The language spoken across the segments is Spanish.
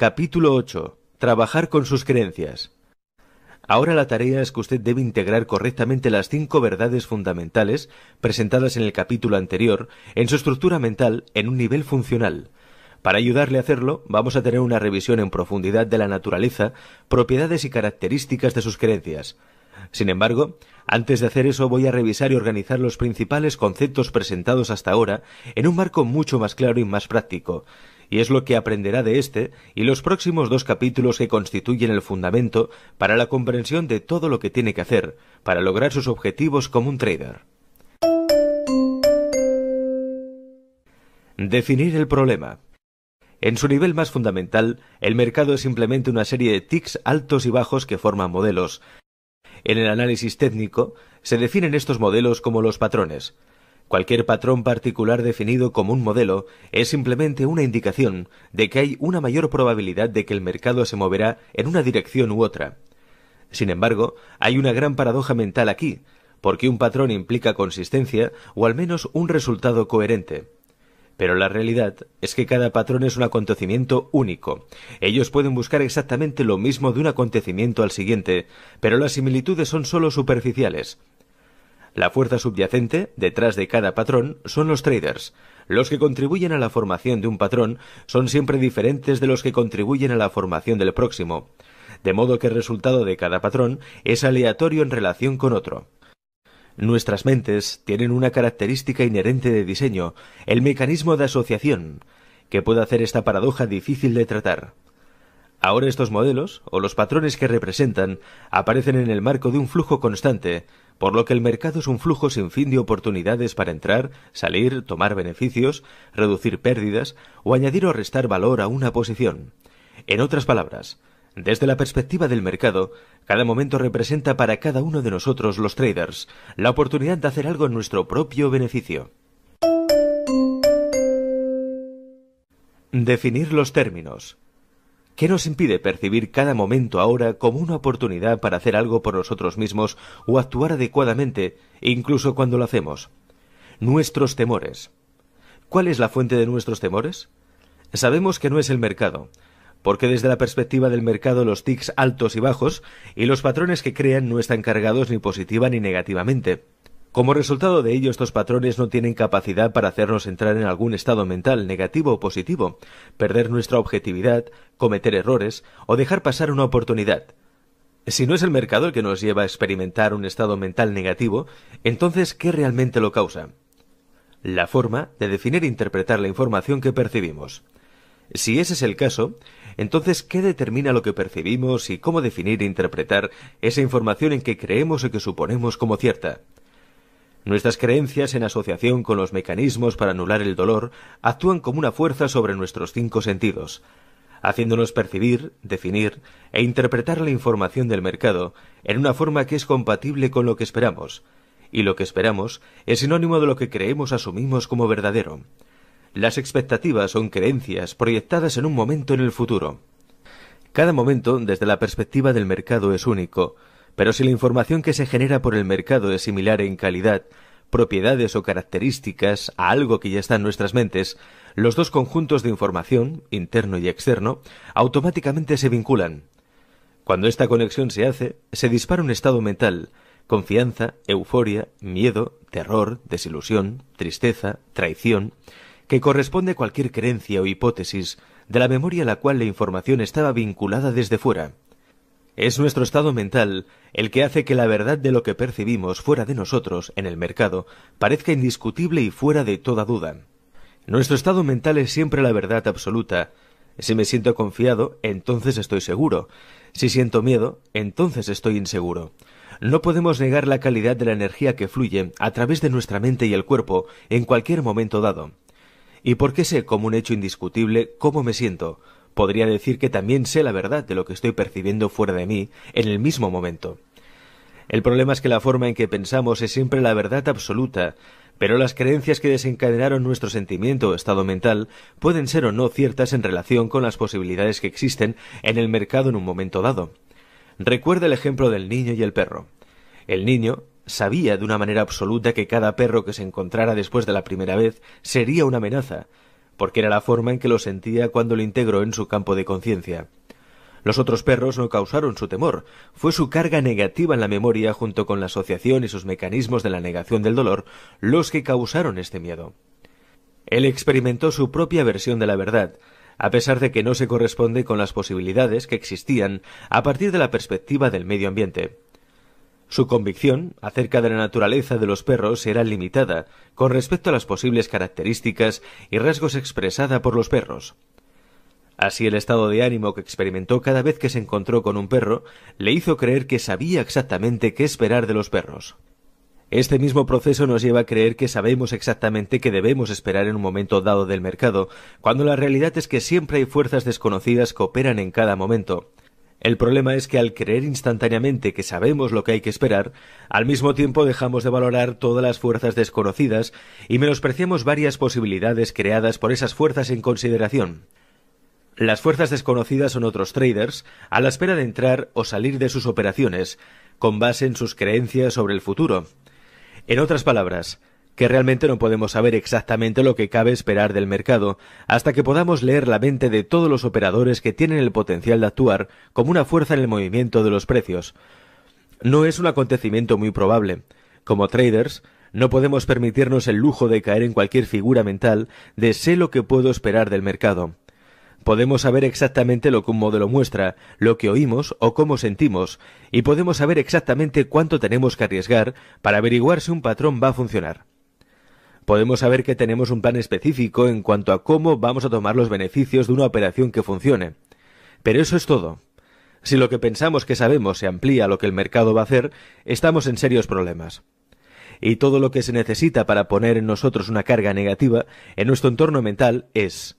Capítulo 8. Trabajar con sus creencias. Ahora la tarea es que usted debe integrar correctamente las cinco verdades fundamentales presentadas en el capítulo anterior en su estructura mental en un nivel funcional. Para ayudarle a hacerlo, vamos a tener una revisión en profundidad de la naturaleza, propiedades y características de sus creencias. Sin embargo, antes de hacer eso voy a revisar y organizar los principales conceptos presentados hasta ahora en un marco mucho más claro y más práctico y es lo que aprenderá de este y los próximos dos capítulos que constituyen el fundamento para la comprensión de todo lo que tiene que hacer para lograr sus objetivos como un trader. Definir el problema. En su nivel más fundamental, el mercado es simplemente una serie de tics altos y bajos que forman modelos. En el análisis técnico, se definen estos modelos como los patrones. Cualquier patrón particular definido como un modelo es simplemente una indicación de que hay una mayor probabilidad de que el mercado se moverá en una dirección u otra. Sin embargo, hay una gran paradoja mental aquí, porque un patrón implica consistencia o al menos un resultado coherente. Pero la realidad es que cada patrón es un acontecimiento único. Ellos pueden buscar exactamente lo mismo de un acontecimiento al siguiente, pero las similitudes son sólo superficiales, la fuerza subyacente detrás de cada patrón son los traders. Los que contribuyen a la formación de un patrón son siempre diferentes de los que contribuyen a la formación del próximo, de modo que el resultado de cada patrón es aleatorio en relación con otro. Nuestras mentes tienen una característica inherente de diseño, el mecanismo de asociación, que puede hacer esta paradoja difícil de tratar. Ahora estos modelos, o los patrones que representan, aparecen en el marco de un flujo constante, por lo que el mercado es un flujo sin fin de oportunidades para entrar, salir, tomar beneficios, reducir pérdidas o añadir o restar valor a una posición. En otras palabras, desde la perspectiva del mercado, cada momento representa para cada uno de nosotros los traders la oportunidad de hacer algo en nuestro propio beneficio. Definir los términos. ¿Qué nos impide percibir cada momento ahora como una oportunidad para hacer algo por nosotros mismos o actuar adecuadamente, incluso cuando lo hacemos? Nuestros temores. ¿Cuál es la fuente de nuestros temores? Sabemos que no es el mercado, porque desde la perspectiva del mercado los tics altos y bajos y los patrones que crean no están cargados ni positiva ni negativamente. Como resultado de ello, estos patrones no tienen capacidad para hacernos entrar en algún estado mental negativo o positivo, perder nuestra objetividad, cometer errores o dejar pasar una oportunidad. Si no es el mercado el que nos lleva a experimentar un estado mental negativo, entonces ¿qué realmente lo causa? La forma de definir e interpretar la información que percibimos. Si ese es el caso, entonces ¿qué determina lo que percibimos y cómo definir e interpretar esa información en que creemos o que suponemos como cierta? Nuestras creencias en asociación con los mecanismos para anular el dolor actúan como una fuerza sobre nuestros cinco sentidos, haciéndonos percibir, definir e interpretar la información del mercado en una forma que es compatible con lo que esperamos, y lo que esperamos es sinónimo de lo que creemos asumimos como verdadero. Las expectativas son creencias proyectadas en un momento en el futuro. Cada momento desde la perspectiva del mercado es único, pero si la información que se genera por el mercado es similar en calidad, propiedades o características a algo que ya está en nuestras mentes, los dos conjuntos de información, interno y externo, automáticamente se vinculan. Cuando esta conexión se hace, se dispara un estado mental, confianza, euforia, miedo, terror, desilusión, tristeza, traición, que corresponde a cualquier creencia o hipótesis de la memoria a la cual la información estaba vinculada desde fuera. Es nuestro estado mental el que hace que la verdad de lo que percibimos fuera de nosotros, en el mercado, parezca indiscutible y fuera de toda duda. Nuestro estado mental es siempre la verdad absoluta. Si me siento confiado, entonces estoy seguro. Si siento miedo, entonces estoy inseguro. No podemos negar la calidad de la energía que fluye a través de nuestra mente y el cuerpo en cualquier momento dado. ¿Y por qué sé como un hecho indiscutible cómo me siento? podría decir que también sé la verdad de lo que estoy percibiendo fuera de mí en el mismo momento. El problema es que la forma en que pensamos es siempre la verdad absoluta, pero las creencias que desencadenaron nuestro sentimiento o estado mental pueden ser o no ciertas en relación con las posibilidades que existen en el mercado en un momento dado. Recuerda el ejemplo del niño y el perro. El niño sabía de una manera absoluta que cada perro que se encontrara después de la primera vez sería una amenaza, porque era la forma en que lo sentía cuando lo integró en su campo de conciencia. Los otros perros no causaron su temor, fue su carga negativa en la memoria junto con la asociación y sus mecanismos de la negación del dolor los que causaron este miedo. Él experimentó su propia versión de la verdad, a pesar de que no se corresponde con las posibilidades que existían a partir de la perspectiva del medio ambiente. Su convicción acerca de la naturaleza de los perros era limitada con respecto a las posibles características y rasgos expresada por los perros. Así el estado de ánimo que experimentó cada vez que se encontró con un perro le hizo creer que sabía exactamente qué esperar de los perros. Este mismo proceso nos lleva a creer que sabemos exactamente qué debemos esperar en un momento dado del mercado, cuando la realidad es que siempre hay fuerzas desconocidas que operan en cada momento, el problema es que al creer instantáneamente que sabemos lo que hay que esperar, al mismo tiempo dejamos de valorar todas las fuerzas desconocidas y menospreciamos varias posibilidades creadas por esas fuerzas en consideración. Las fuerzas desconocidas son otros traders a la espera de entrar o salir de sus operaciones, con base en sus creencias sobre el futuro. En otras palabras, que realmente no podemos saber exactamente lo que cabe esperar del mercado, hasta que podamos leer la mente de todos los operadores que tienen el potencial de actuar como una fuerza en el movimiento de los precios. No es un acontecimiento muy probable. Como traders, no podemos permitirnos el lujo de caer en cualquier figura mental de sé lo que puedo esperar del mercado. Podemos saber exactamente lo que un modelo muestra, lo que oímos o cómo sentimos, y podemos saber exactamente cuánto tenemos que arriesgar para averiguar si un patrón va a funcionar podemos saber que tenemos un plan específico en cuanto a cómo vamos a tomar los beneficios de una operación que funcione. Pero eso es todo. Si lo que pensamos que sabemos se amplía a lo que el mercado va a hacer, estamos en serios problemas. Y todo lo que se necesita para poner en nosotros una carga negativa en nuestro entorno mental es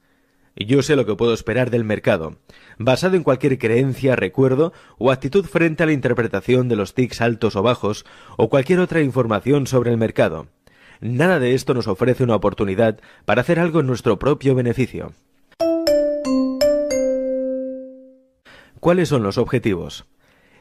yo sé lo que puedo esperar del mercado, basado en cualquier creencia, recuerdo o actitud frente a la interpretación de los tics altos o bajos o cualquier otra información sobre el mercado nada de esto nos ofrece una oportunidad para hacer algo en nuestro propio beneficio. ¿Cuáles son los objetivos?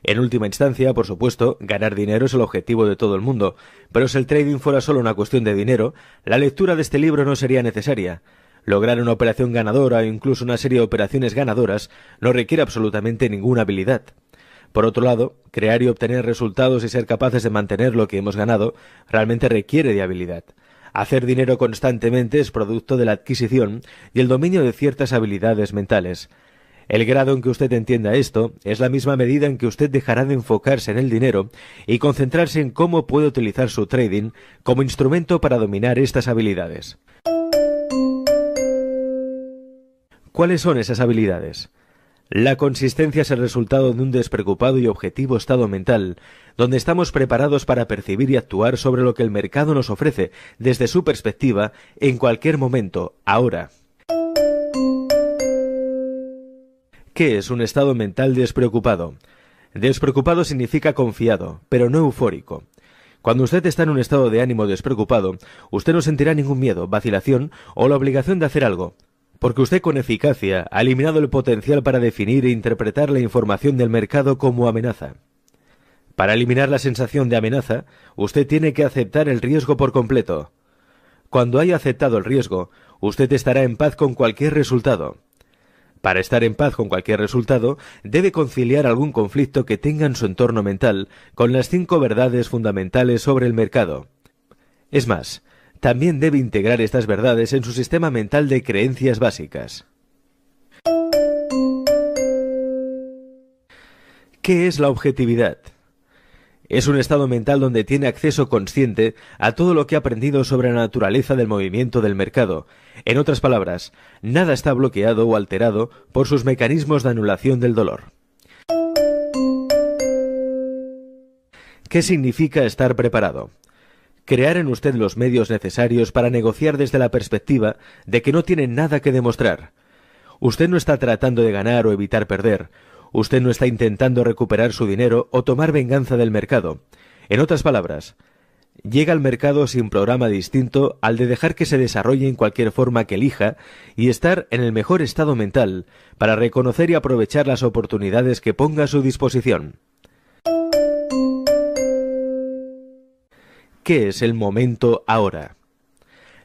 En última instancia, por supuesto, ganar dinero es el objetivo de todo el mundo, pero si el trading fuera solo una cuestión de dinero, la lectura de este libro no sería necesaria. Lograr una operación ganadora o incluso una serie de operaciones ganadoras no requiere absolutamente ninguna habilidad. Por otro lado, crear y obtener resultados y ser capaces de mantener lo que hemos ganado realmente requiere de habilidad. Hacer dinero constantemente es producto de la adquisición y el dominio de ciertas habilidades mentales. El grado en que usted entienda esto es la misma medida en que usted dejará de enfocarse en el dinero y concentrarse en cómo puede utilizar su trading como instrumento para dominar estas habilidades. ¿Cuáles son esas habilidades? La consistencia es el resultado de un despreocupado y objetivo estado mental, donde estamos preparados para percibir y actuar sobre lo que el mercado nos ofrece desde su perspectiva en cualquier momento, ahora. ¿Qué es un estado mental despreocupado? Despreocupado significa confiado, pero no eufórico. Cuando usted está en un estado de ánimo despreocupado, usted no sentirá ningún miedo, vacilación o la obligación de hacer algo porque usted con eficacia ha eliminado el potencial para definir e interpretar la información del mercado como amenaza. Para eliminar la sensación de amenaza, usted tiene que aceptar el riesgo por completo. Cuando haya aceptado el riesgo, usted estará en paz con cualquier resultado. Para estar en paz con cualquier resultado, debe conciliar algún conflicto que tenga en su entorno mental con las cinco verdades fundamentales sobre el mercado. Es más, también debe integrar estas verdades en su sistema mental de creencias básicas. ¿Qué es la objetividad? Es un estado mental donde tiene acceso consciente a todo lo que ha aprendido sobre la naturaleza del movimiento del mercado. En otras palabras, nada está bloqueado o alterado por sus mecanismos de anulación del dolor. ¿Qué significa estar preparado? crear en usted los medios necesarios para negociar desde la perspectiva de que no tiene nada que demostrar. Usted no está tratando de ganar o evitar perder. Usted no está intentando recuperar su dinero o tomar venganza del mercado. En otras palabras, llega al mercado sin programa distinto al de dejar que se desarrolle en cualquier forma que elija y estar en el mejor estado mental para reconocer y aprovechar las oportunidades que ponga a su disposición. ¿Qué es el momento ahora?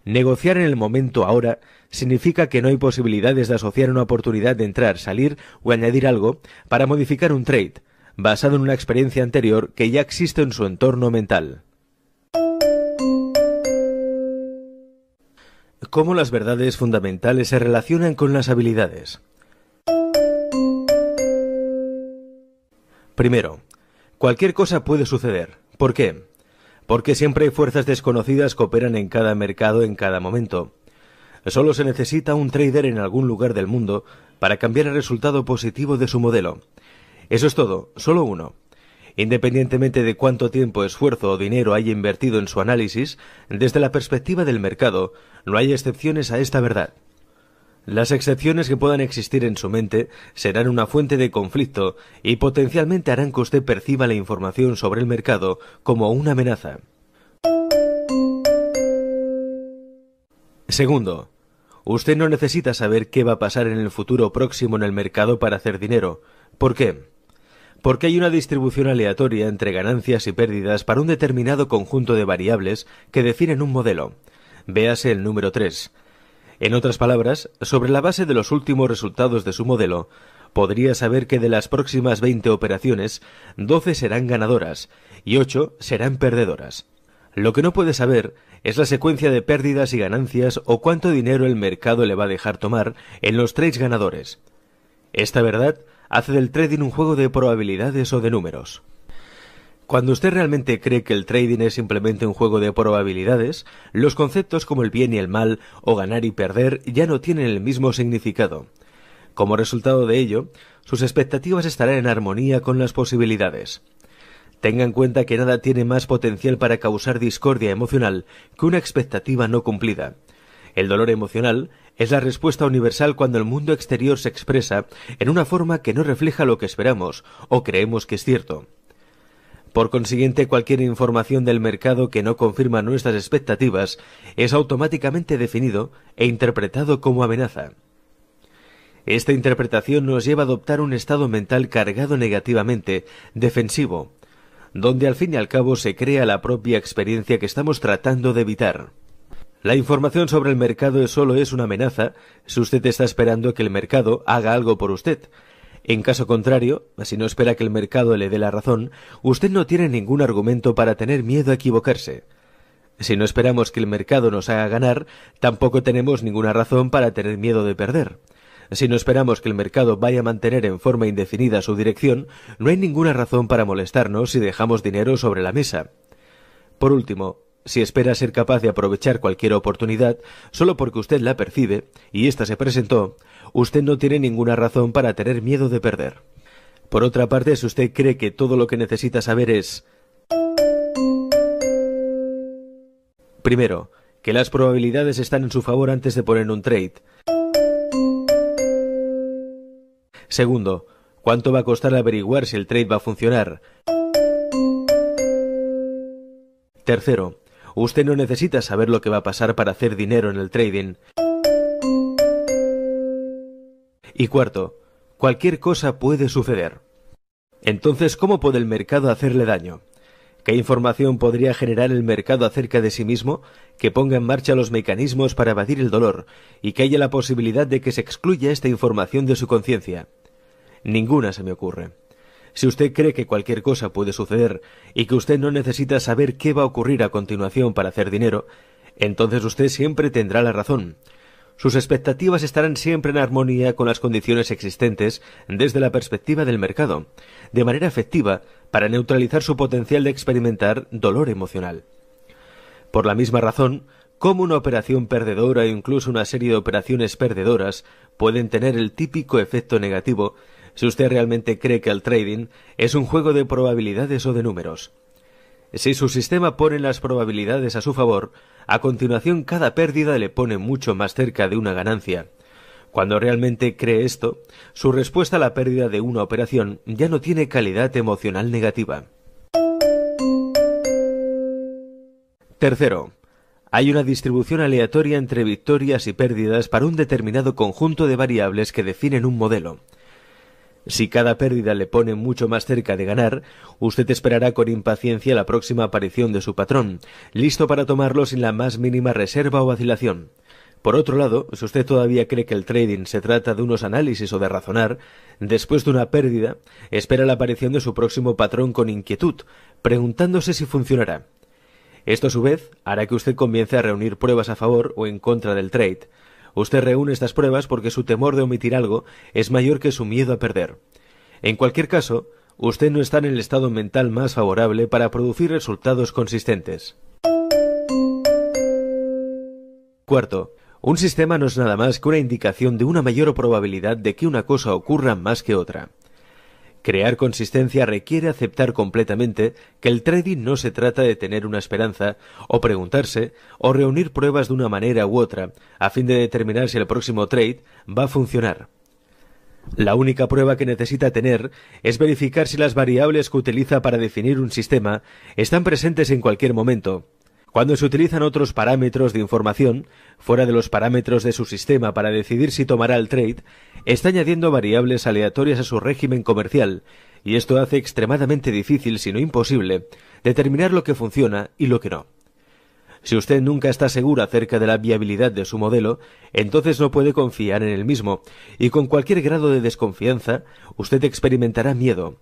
Negociar en el momento ahora significa que no hay posibilidades de asociar una oportunidad de entrar, salir o añadir algo para modificar un trade, basado en una experiencia anterior que ya existe en su entorno mental. Cómo las verdades fundamentales se relacionan con las habilidades. Primero, cualquier cosa puede suceder. ¿Por qué? porque siempre hay fuerzas desconocidas que operan en cada mercado en cada momento. Solo se necesita un trader en algún lugar del mundo para cambiar el resultado positivo de su modelo. Eso es todo, solo uno. Independientemente de cuánto tiempo, esfuerzo o dinero haya invertido en su análisis, desde la perspectiva del mercado, no hay excepciones a esta verdad. Las excepciones que puedan existir en su mente serán una fuente de conflicto y potencialmente harán que usted perciba la información sobre el mercado como una amenaza. Segundo, usted no necesita saber qué va a pasar en el futuro próximo en el mercado para hacer dinero. ¿Por qué? Porque hay una distribución aleatoria entre ganancias y pérdidas para un determinado conjunto de variables que definen un modelo. Véase el número 3 en otras palabras, sobre la base de los últimos resultados de su modelo, podría saber que de las próximas veinte operaciones, doce serán ganadoras y ocho serán perdedoras. Lo que no puede saber es la secuencia de pérdidas y ganancias o cuánto dinero el mercado le va a dejar tomar en los tres ganadores. Esta verdad hace del trading un juego de probabilidades o de números. Cuando usted realmente cree que el trading es simplemente un juego de probabilidades, los conceptos como el bien y el mal, o ganar y perder, ya no tienen el mismo significado. Como resultado de ello, sus expectativas estarán en armonía con las posibilidades. Tenga en cuenta que nada tiene más potencial para causar discordia emocional que una expectativa no cumplida. El dolor emocional es la respuesta universal cuando el mundo exterior se expresa en una forma que no refleja lo que esperamos o creemos que es cierto. Por consiguiente, cualquier información del mercado que no confirma nuestras expectativas es automáticamente definido e interpretado como amenaza. Esta interpretación nos lleva a adoptar un estado mental cargado negativamente, defensivo, donde al fin y al cabo se crea la propia experiencia que estamos tratando de evitar. La información sobre el mercado solo es una amenaza si usted está esperando que el mercado haga algo por usted, en caso contrario, si no espera que el mercado le dé la razón, usted no tiene ningún argumento para tener miedo a equivocarse. Si no esperamos que el mercado nos haga ganar, tampoco tenemos ninguna razón para tener miedo de perder. Si no esperamos que el mercado vaya a mantener en forma indefinida su dirección, no hay ninguna razón para molestarnos si dejamos dinero sobre la mesa. Por último, si espera ser capaz de aprovechar cualquier oportunidad, solo porque usted la percibe, y ésta se presentó, usted no tiene ninguna razón para tener miedo de perder. Por otra parte, si usted cree que todo lo que necesita saber es... Primero, que las probabilidades están en su favor antes de poner un trade. Segundo, cuánto va a costar averiguar si el trade va a funcionar. Tercero, usted no necesita saber lo que va a pasar para hacer dinero en el trading. Y cuarto, cualquier cosa puede suceder. Entonces, ¿cómo puede el mercado hacerle daño? ¿Qué información podría generar el mercado acerca de sí mismo que ponga en marcha los mecanismos para evadir el dolor y que haya la posibilidad de que se excluya esta información de su conciencia? Ninguna se me ocurre. Si usted cree que cualquier cosa puede suceder y que usted no necesita saber qué va a ocurrir a continuación para hacer dinero, entonces usted siempre tendrá la razón sus expectativas estarán siempre en armonía con las condiciones existentes desde la perspectiva del mercado, de manera efectiva para neutralizar su potencial de experimentar dolor emocional. Por la misma razón, ¿cómo una operación perdedora e incluso una serie de operaciones perdedoras pueden tener el típico efecto negativo si usted realmente cree que el trading es un juego de probabilidades o de números. Si su sistema pone las probabilidades a su favor, a continuación cada pérdida le pone mucho más cerca de una ganancia. Cuando realmente cree esto, su respuesta a la pérdida de una operación ya no tiene calidad emocional negativa. Tercero, hay una distribución aleatoria entre victorias y pérdidas para un determinado conjunto de variables que definen un modelo. Si cada pérdida le pone mucho más cerca de ganar, usted esperará con impaciencia la próxima aparición de su patrón, listo para tomarlo sin la más mínima reserva o vacilación. Por otro lado, si usted todavía cree que el trading se trata de unos análisis o de razonar, después de una pérdida, espera la aparición de su próximo patrón con inquietud, preguntándose si funcionará. Esto a su vez hará que usted comience a reunir pruebas a favor o en contra del trade, Usted reúne estas pruebas porque su temor de omitir algo es mayor que su miedo a perder. En cualquier caso, usted no está en el estado mental más favorable para producir resultados consistentes. Cuarto, un sistema no es nada más que una indicación de una mayor probabilidad de que una cosa ocurra más que otra. Crear consistencia requiere aceptar completamente que el trading no se trata de tener una esperanza, o preguntarse, o reunir pruebas de una manera u otra, a fin de determinar si el próximo trade va a funcionar. La única prueba que necesita tener es verificar si las variables que utiliza para definir un sistema están presentes en cualquier momento, cuando se utilizan otros parámetros de información, fuera de los parámetros de su sistema para decidir si tomará el trade, está añadiendo variables aleatorias a su régimen comercial, y esto hace extremadamente difícil, si no imposible, determinar lo que funciona y lo que no. Si usted nunca está segura acerca de la viabilidad de su modelo, entonces no puede confiar en el mismo, y con cualquier grado de desconfianza, usted experimentará miedo,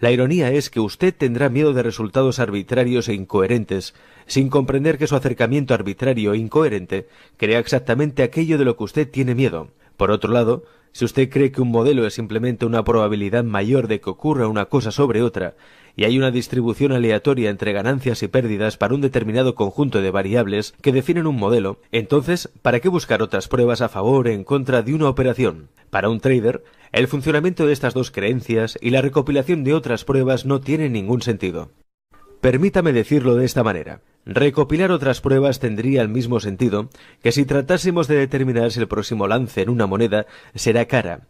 la ironía es que usted tendrá miedo de resultados arbitrarios e incoherentes, sin comprender que su acercamiento arbitrario e incoherente crea exactamente aquello de lo que usted tiene miedo. Por otro lado, si usted cree que un modelo es simplemente una probabilidad mayor de que ocurra una cosa sobre otra, y hay una distribución aleatoria entre ganancias y pérdidas para un determinado conjunto de variables que definen un modelo, entonces, ¿para qué buscar otras pruebas a favor o en contra de una operación? Para un trader, el funcionamiento de estas dos creencias y la recopilación de otras pruebas no tiene ningún sentido. Permítame decirlo de esta manera. Recopilar otras pruebas tendría el mismo sentido que si tratásemos de determinar si el próximo lance en una moneda será cara,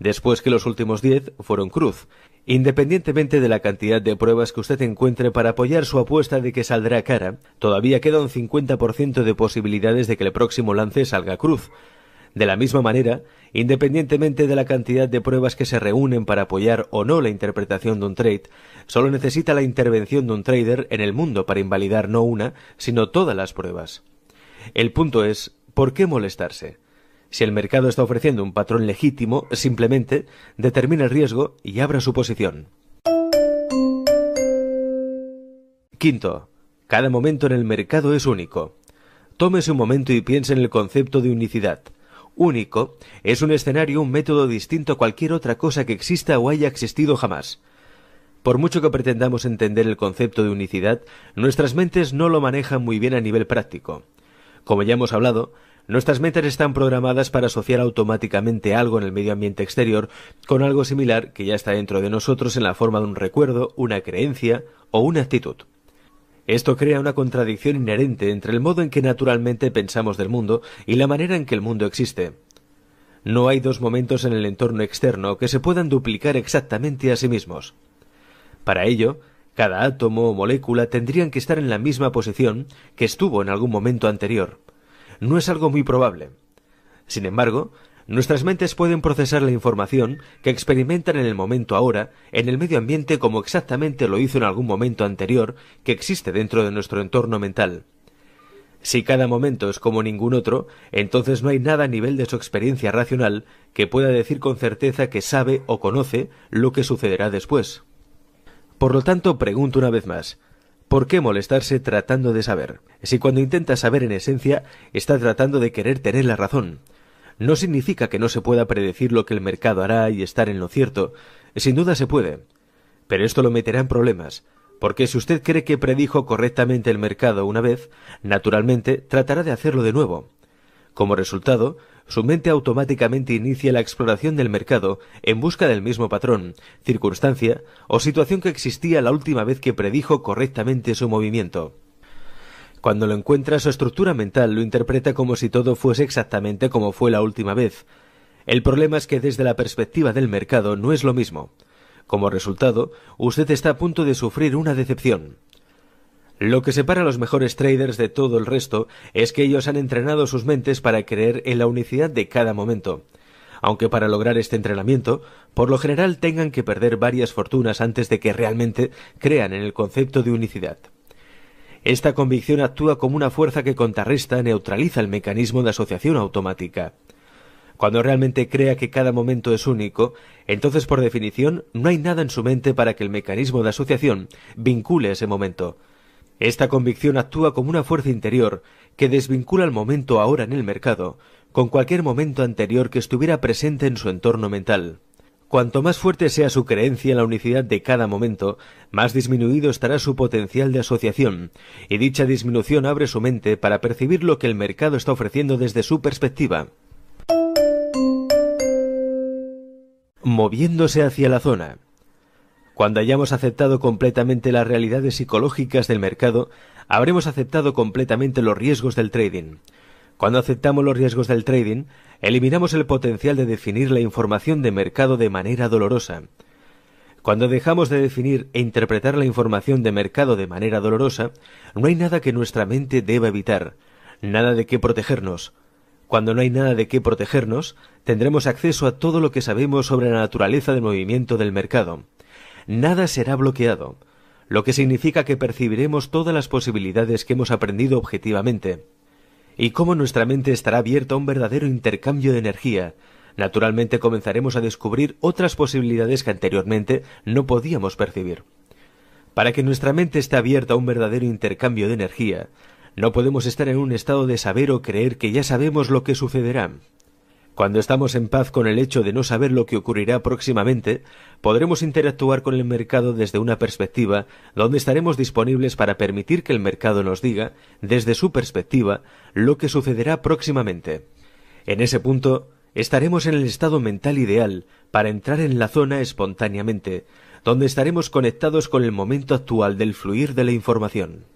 después que los últimos diez fueron cruz, independientemente de la cantidad de pruebas que usted encuentre para apoyar su apuesta de que saldrá cara, todavía queda un 50% de posibilidades de que el próximo lance salga cruz, de la misma manera, independientemente de la cantidad de pruebas que se reúnen para apoyar o no la interpretación de un trade, solo necesita la intervención de un trader en el mundo para invalidar no una, sino todas las pruebas. El punto es, ¿por qué molestarse? Si el mercado está ofreciendo un patrón legítimo, simplemente determina el riesgo y abra su posición. Quinto, cada momento en el mercado es único. Tómese un momento y piense en el concepto de unicidad único, es un escenario, un método distinto a cualquier otra cosa que exista o haya existido jamás. Por mucho que pretendamos entender el concepto de unicidad, nuestras mentes no lo manejan muy bien a nivel práctico. Como ya hemos hablado, nuestras mentes están programadas para asociar automáticamente algo en el medio ambiente exterior con algo similar que ya está dentro de nosotros en la forma de un recuerdo, una creencia o una actitud. Esto crea una contradicción inherente entre el modo en que naturalmente pensamos del mundo y la manera en que el mundo existe. No hay dos momentos en el entorno externo que se puedan duplicar exactamente a sí mismos. Para ello, cada átomo o molécula tendrían que estar en la misma posición que estuvo en algún momento anterior. No es algo muy probable. Sin embargo, Nuestras mentes pueden procesar la información que experimentan en el momento ahora, en el medio ambiente como exactamente lo hizo en algún momento anterior que existe dentro de nuestro entorno mental. Si cada momento es como ningún otro, entonces no hay nada a nivel de su experiencia racional que pueda decir con certeza que sabe o conoce lo que sucederá después. Por lo tanto, pregunto una vez más, ¿por qué molestarse tratando de saber? Si cuando intenta saber en esencia está tratando de querer tener la razón, no significa que no se pueda predecir lo que el mercado hará y estar en lo cierto. Sin duda se puede. Pero esto lo meterá en problemas, porque si usted cree que predijo correctamente el mercado una vez, naturalmente tratará de hacerlo de nuevo. Como resultado, su mente automáticamente inicia la exploración del mercado en busca del mismo patrón, circunstancia o situación que existía la última vez que predijo correctamente su movimiento. Cuando lo encuentra, su estructura mental lo interpreta como si todo fuese exactamente como fue la última vez. El problema es que desde la perspectiva del mercado no es lo mismo. Como resultado, usted está a punto de sufrir una decepción. Lo que separa a los mejores traders de todo el resto es que ellos han entrenado sus mentes para creer en la unicidad de cada momento. Aunque para lograr este entrenamiento, por lo general tengan que perder varias fortunas antes de que realmente crean en el concepto de unicidad. Esta convicción actúa como una fuerza que contrarresta, neutraliza el mecanismo de asociación automática. Cuando realmente crea que cada momento es único, entonces por definición no hay nada en su mente para que el mecanismo de asociación vincule ese momento. Esta convicción actúa como una fuerza interior que desvincula el momento ahora en el mercado con cualquier momento anterior que estuviera presente en su entorno mental. Cuanto más fuerte sea su creencia en la unicidad de cada momento, más disminuido estará su potencial de asociación, y dicha disminución abre su mente para percibir lo que el mercado está ofreciendo desde su perspectiva. Moviéndose hacia la zona. Cuando hayamos aceptado completamente las realidades psicológicas del mercado, habremos aceptado completamente los riesgos del trading. Cuando aceptamos los riesgos del trading, eliminamos el potencial de definir la información de mercado de manera dolorosa. Cuando dejamos de definir e interpretar la información de mercado de manera dolorosa, no hay nada que nuestra mente deba evitar, nada de qué protegernos. Cuando no hay nada de qué protegernos, tendremos acceso a todo lo que sabemos sobre la naturaleza del movimiento del mercado. Nada será bloqueado, lo que significa que percibiremos todas las posibilidades que hemos aprendido objetivamente y cómo nuestra mente estará abierta a un verdadero intercambio de energía, naturalmente comenzaremos a descubrir otras posibilidades que anteriormente no podíamos percibir. Para que nuestra mente esté abierta a un verdadero intercambio de energía, no podemos estar en un estado de saber o creer que ya sabemos lo que sucederá. Cuando estamos en paz con el hecho de no saber lo que ocurrirá próximamente, podremos interactuar con el mercado desde una perspectiva donde estaremos disponibles para permitir que el mercado nos diga, desde su perspectiva, lo que sucederá próximamente. En ese punto, estaremos en el estado mental ideal para entrar en la zona espontáneamente, donde estaremos conectados con el momento actual del fluir de la información.